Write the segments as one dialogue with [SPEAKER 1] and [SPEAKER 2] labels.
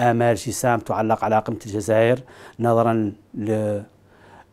[SPEAKER 1] آمال جسام تعلق على قمة الجزائر نظرا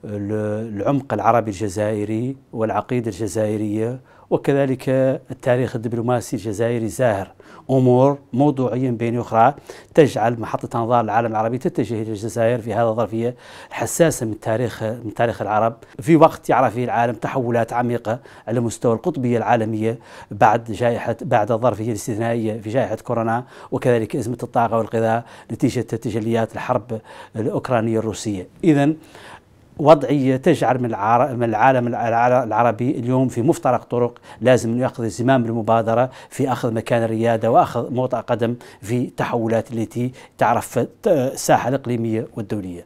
[SPEAKER 1] العمق العربي الجزائري والعقيدة الجزائرية وكذلك التاريخ الدبلوماسي الجزائري زاهر أمور موضوعية بين أخرى تجعل محطة أنظار العالم العربي تتجه إلى الجزائر في هذا الظرفية الحساسة من تاريخ من تاريخ العرب في وقت يعرف فيه العالم تحولات عميقة على مستوى القطبية العالمية بعد جائحة بعد الظرفية الاستثنائية في جائحة كورونا وكذلك أزمة الطاقة والغذاء نتيجة تجليات الحرب الأوكرانية الروسية إذا وضعية تجعل من العالم العربي اليوم في مفترق طرق لازم يأخذ زمام المبادرة في أخذ مكان الريادة وأخذ موطأ قدم في تحولات التي تعرف الساحة الإقليمية والدولية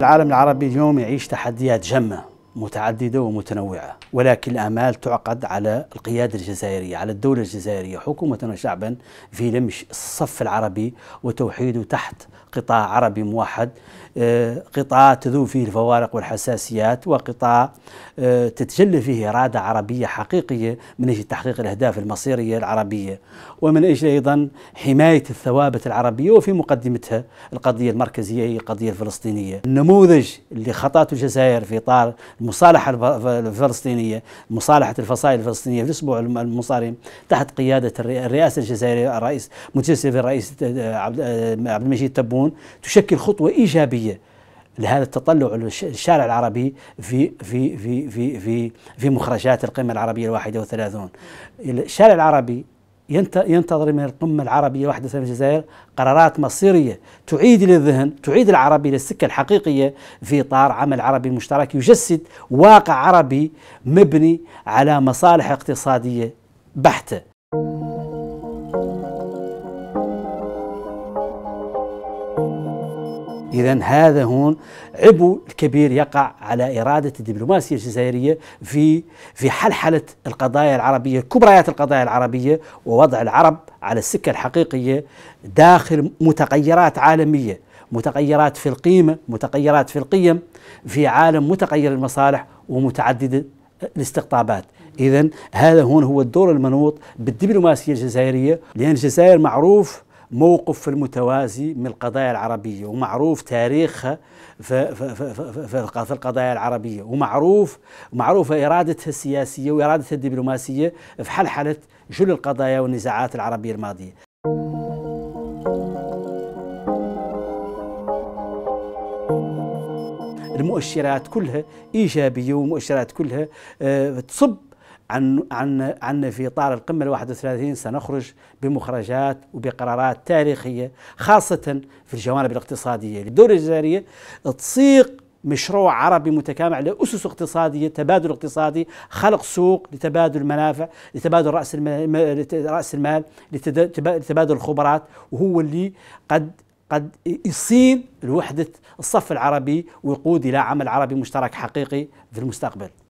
[SPEAKER 1] العالم العربي اليوم يعيش تحديات جمة متعددة ومتنوعة ولكن الآمال تعقد على القيادة الجزائرية على الدولة الجزائرية حكومة وشعبا في لمش الصف العربي وتوحيده تحت قطاع عربي موحد آه، قطاع تذوب فيه الفوارق والحساسيات وقطاع آه، تتجلى فيه إرادة عربية حقيقية من أجل تحقيق الأهداف المصيرية العربية ومن أجل أيضا حماية الثوابت العربية وفي مقدمتها القضية المركزية هي القضية الفلسطينية النموذج اللي خطأته الجزائر في إطار المصالحة الفلسطينية مصالحة الفصائل الفلسطينية في الأسبوع المصارم تحت قيادة الرئاسة الجزائرية الرئيس مجلس الرئيس آه، آه، عبد المجيد تبون تشكل خطوة إيجابية لهذا التطلع الشارع العربي في في في في في في مخرجات القمه العربيه الواحده والثلاثون الشارع العربي ينتظر من القمة العربية واحدة في الجزائر قرارات مصيرية تعيد للذهن تعيد العربي للسكة الحقيقية في إطار عمل عربي مشترك يجسد واقع عربي مبني على مصالح اقتصادية بحتة إذا هذا هون عبء كبير يقع على إرادة الدبلوماسية الجزائرية في في حلحلة القضايا العربية كبريات القضايا العربية ووضع العرب على السكة الحقيقية داخل متغيرات عالمية متغيرات في القيمة متغيرات في القيم في عالم متغير المصالح ومتعدد الاستقطابات إذا هذا هون هو الدور المنوط بالدبلوماسية الجزائرية لأن الجزائر معروف موقف في المتوازي من القضايا العربية ومعروف تاريخها في, في, في, في, في القضايا العربية ومعروف معروفة إرادتها السياسية وإرادتها الدبلوماسية في حل حالة جل القضايا والنزاعات العربية الماضية المؤشرات كلها إيجابية ومؤشرات كلها آه، تصب عن عن عن في اطار القمه ال 31 سنخرج بمخرجات وبقرارات تاريخيه خاصه في الجوانب الاقتصاديه، الدوله الجزائريه تصيغ مشروع عربي متكامل لأسس اقتصادية تبادل اقتصادي خلق سوق لتبادل المنافع لتبادل رأس المال رأس المال لتبادل الخبرات وهو اللي قد قد يصيد لوحدة الصف العربي ويقود إلى عمل عربي مشترك حقيقي في المستقبل